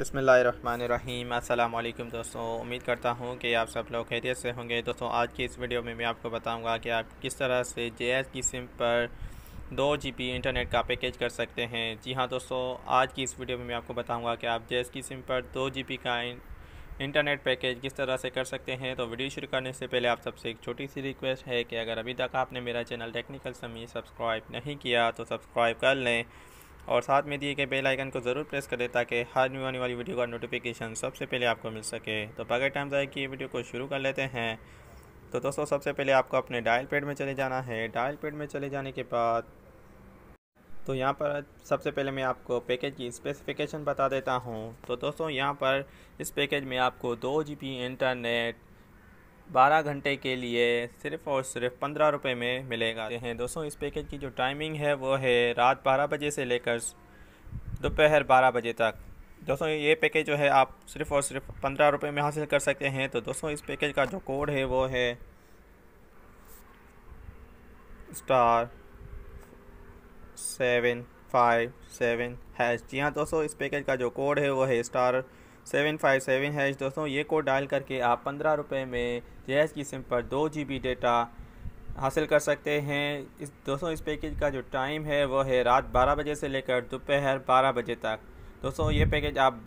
बसमीम अल्लाम दोस्तों उम्मीद करता हूँ कि आप सब लोग खैरियत से होंगे दोस्तों आज की इस वीडियो में मैं आपको बताऊँगा कि आप किस तरह से जे की सिम पर दो जी बी इंटरनेट का पैकेज कर सकते हैं जी हाँ दोस्तों आज की इस वीडियो में मैं आपको बताऊँगा कि आप जे की सिम पर दो जी बी का इंटरनेट पैकेज किस तरह से कर सकते हैं तो वीडियो शुरू करने से पहले आप सबसे एक छोटी सी रिक्वेस्ट है कि अगर अभी तक आपने मेरा चैनल टेक्निकल समी सब्सक्राइब नहीं किया तो सब्सक्राइब कर लें और साथ में दिए गए बेल आइकन को ज़रूर प्रेस करें ताकि हर न्यू आने वाली वीडियो का नोटिफिकेशन सबसे पहले आपको मिल सके तो बगैर टाइम कि ये वीडियो को शुरू कर लेते हैं तो दोस्तों सबसे पहले आपको अपने डायल पेड में चले जाना है डायल पेड में चले जाने के बाद तो यहाँ पर सबसे पहले मैं आपको पैकेज की स्पेसिफिकेशन बता देता हूँ तो दोस्तों यहाँ पर इस पैकेज में आपको दो जी इंटरनेट बारह घंटे के लिए सिर्फ़ और सिर्फ पंद्रह रुपये में मिलेगा हैं दोस्तों इस पैकेज की जो टाइमिंग है वो है रात बारह बजे से लेकर दोपहर बारह बजे तक दोस्तों ये पैकेज जो है आप सिर्फ़ और सिर्फ पंद्रह रुपये में हासिल कर सकते हैं तो दोस्तों इस पैकेज का जो कोड है वो है star seven five seven hash जी हाँ दोस्तों इस पैकेज का जो कोड है वो है star seven five seven hash दोस्तों ये कोड डाल करके आप पंद्रह रुपये में जे की सिम पर दो जी बी डेटा हासिल कर सकते हैं इस दोस्तों इस पैकेज का जो टाइम है वो है रात बारह बजे से लेकर दोपहर बारह बजे तक दोस्तों ये पैकेज आप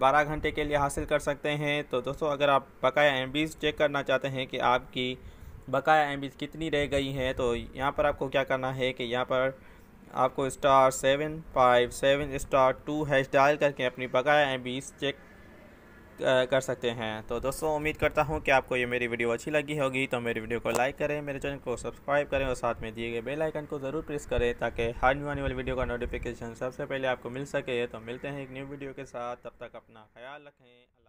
बारह घंटे के लिए हासिल कर सकते हैं तो दोस्तों अगर आप बकाया एम चेक करना चाहते हैं कि आपकी बकाया एम कितनी रह गई हैं तो यहाँ पर आपको क्या करना है कि यहाँ पर आपको star seven five seven star two hash dial करके अपनी बकाया एम चेक कर सकते हैं तो दोस्तों उम्मीद करता हूँ कि आपको ये मेरी वीडियो अच्छी लगी होगी तो मेरी वीडियो को लाइक करें मेरे चैनल को सब्सक्राइब करें और साथ में दिए गए बेल आइकन को ज़रूर प्रेस करें ताकि हर न्यू आने वाली वीडियो का नोटिफिकेशन सबसे पहले आपको मिल सके तो मिलते हैं एक न्यू वीडियो के साथ तब तक अपना ख्याल रखें